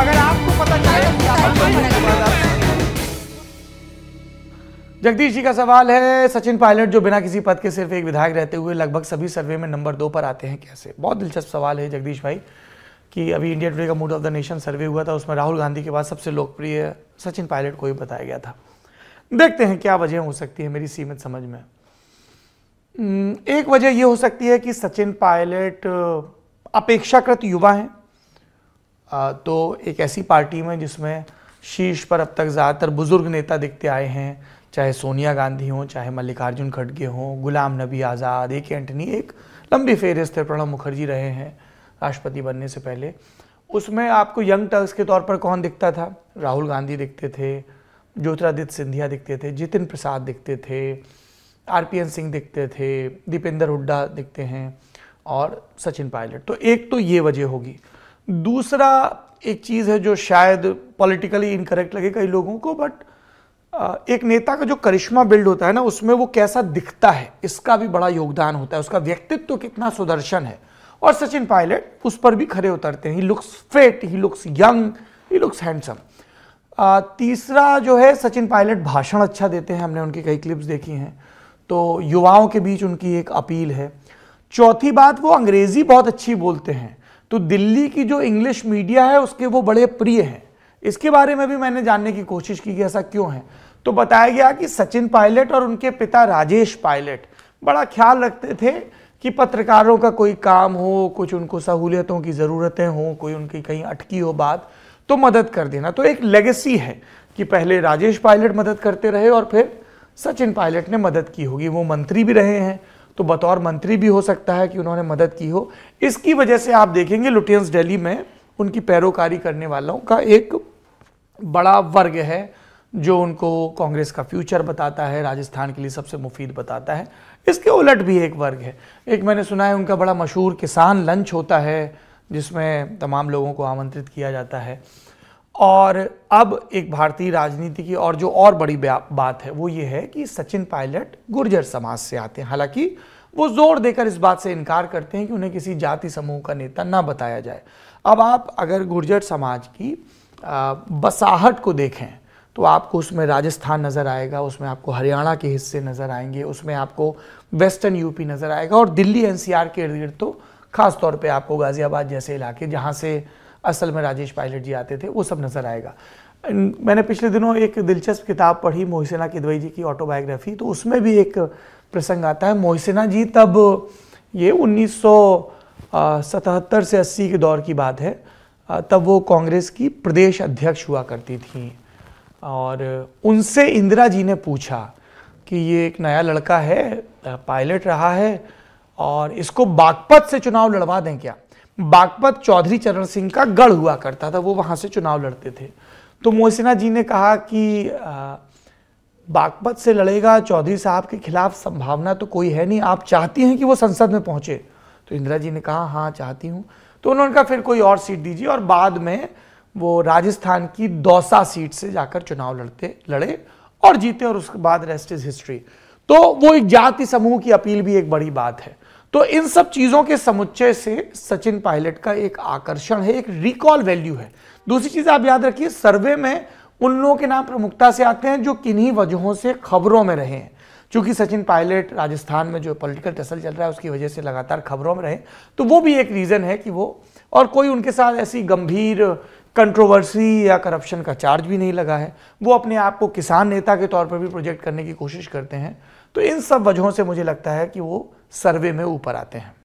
अगर आपको पता चले तो जगदीश जी का सवाल है सचिन पायलट जो बिना किसी पद के सिर्फ एक विधायक रहते हुए लगभग सभी सर्वे में नंबर दो पर आते हैं कैसे बहुत दिलचस्प सवाल है जगदीश भाई कि अभी इंडिया टुडे का mood of the nation survey हुआ था उसमें राहुल गांधी के बाद सबसे लोकप्रिय सचिन पायलट को ही बताया गया था देखते हैं क्या वजह हो सकती है मेरी सीमित समझ में हम्म, एक वजह यह हो सकती है कि सचिन पायलट अपेक्षाकृत युवा हैं तो एक ऐसी पार्टी में जिसमें शीर्ष पर अब तक ज़्यादातर बुज़ुर्ग नेता दिखते आए हैं चाहे सोनिया गांधी हों चाहे मल्लिकार्जुन खड़गे हों गुलाम नबी आज़ाद ए के एंटनी एक लंबी फेहरिस्त है प्रणब मुखर्जी रहे हैं राष्ट्रपति बनने से पहले उसमें आपको यंग टर्स के तौर पर कौन दिखता था राहुल गांधी दिखते थे ज्योतिरादित्य सिंधिया दिखते थे जितिन प्रसाद दिखते थे आर पी एन सिंह दिखते थे दीपेंद्र हुड्डा दिखते हैं और सचिन पायलट तो एक तो ये वजह होगी दूसरा एक चीज़ है जो शायद पॉलिटिकली इनकरेक्ट लगे कई लोगों को बट एक नेता का जो करिश्मा बिल्ड होता है ना उसमें वो कैसा दिखता है इसका भी बड़ा योगदान होता है उसका व्यक्तित्व तो कितना सुदर्शन है और सचिन पायलट उस पर भी खड़े उतरते हैं he looks fit he looks young he looks handsome तीसरा जो है सचिन पायलट भाषण अच्छा देते हैं हमने उनकी कई क्लिप्स देखी हैं तो युवाओं के बीच उनकी एक अपील है चौथी बात वो अंग्रेज़ी बहुत अच्छी बोलते हैं तो दिल्ली की जो इंग्लिश मीडिया है उसके वो बड़े प्रिय हैं इसके बारे में भी मैंने जानने की कोशिश की कि ऐसा क्यों है तो बताया गया कि सचिन पायलट और उनके पिता राजेश पायलट बड़ा ख्याल रखते थे कि पत्रकारों का कोई काम हो कुछ उनको सहूलियतों की ज़रूरतें हों कोई उनकी कहीं अटकी हो बात तो मदद कर देना तो एक लेगेसी है कि पहले राजेश पायलट मदद करते रहे और फिर सचिन पायलट ने मदद की होगी वो मंत्री भी रहे हैं तो बतौर मंत्री भी हो सकता है कि उन्होंने मदद की हो इसकी वजह से आप देखेंगे लुटियंस दिल्ली में उनकी पैरोकारी करने वालों का एक बड़ा वर्ग है जो उनको कांग्रेस का फ्यूचर बताता है राजस्थान के लिए सबसे मुफीद बताता है इसके उलट भी एक वर्ग है एक मैंने सुना है उनका बड़ा मशहूर किसान लंच होता है जिसमें तमाम लोगों को आमंत्रित किया जाता है और अब एक भारतीय राजनीति की और जो और बड़ी बात है वो ये है कि सचिन पायलट गुर्जर समाज से आते हैं हालांकि वो जोर देकर इस बात से इनकार करते हैं कि उन्हें किसी जाति समूह का नेता ना बताया जाए अब आप अगर गुर्जर समाज की बसाहट को देखें तो आपको उसमें राजस्थान नज़र आएगा उसमें आपको हरियाणा के हिस्से नज़र आएंगे उसमें आपको वेस्टर्न यूपी नज़र आएगा और दिल्ली एनसीआर के इर्द गिर्द तो खासतौर पर आपको गाज़ियाबाद जैसे इलाके जहाँ से असल में राजेश पायलट जी आते थे वो सब नज़र आएगा मैंने पिछले दिनों एक दिलचस्प किताब पढ़ी मोहसिना किदवई जी की ऑटोबायोग्राफी तो उसमें भी एक प्रसंग आता है मोहसिना जी तब ये उन्नीस से 80 के दौर की बात है तब वो कांग्रेस की प्रदेश अध्यक्ष हुआ करती थी और उनसे इंदिरा जी ने पूछा कि ये एक नया लड़का है पायलट रहा है और इसको बागपत से चुनाव लड़वा दें क्या बागपत चौधरी चरण सिंह का गढ़ हुआ करता था वो वहां से चुनाव लड़ते थे तो मोहसिना जी ने कहा कि बागपत से लड़ेगा चौधरी साहब के खिलाफ संभावना तो कोई है नहीं आप चाहती हैं कि वो संसद में पहुंचे तो इंदिरा जी ने कहा हाँ चाहती हूँ तो उन्होंने कहा फिर कोई और सीट दीजिए और बाद में वो राजस्थान की दौसा सीट से जाकर चुनाव लड़ते लड़े और जीते और उसके बाद रेस्ट इज हिस्ट्री तो वो एक जाति समूह की अपील भी एक बड़ी बात है तो इन सब चीज़ों के समुच्चय से सचिन पायलट का एक आकर्षण है एक रिकॉल वैल्यू है दूसरी चीज़ आप याद रखिए सर्वे में उन लोगों के नाम प्रमुखता से आते हैं जो किन्हीं वजहों से खबरों में रहे हैं चूंकि सचिन पायलट राजस्थान में जो पॉलिटिकल टसल चल रहा है उसकी वजह से लगातार खबरों में रहे तो वो भी एक रीज़न है कि वो और कोई उनके साथ ऐसी गंभीर कंट्रोवर्सी या करप्शन का चार्ज भी नहीं लगा है वो अपने आप को किसान नेता के तौर पर भी प्रोजेक्ट करने की कोशिश करते हैं तो इन सब वजहों से मुझे लगता है कि वो सर्वे में ऊपर आते हैं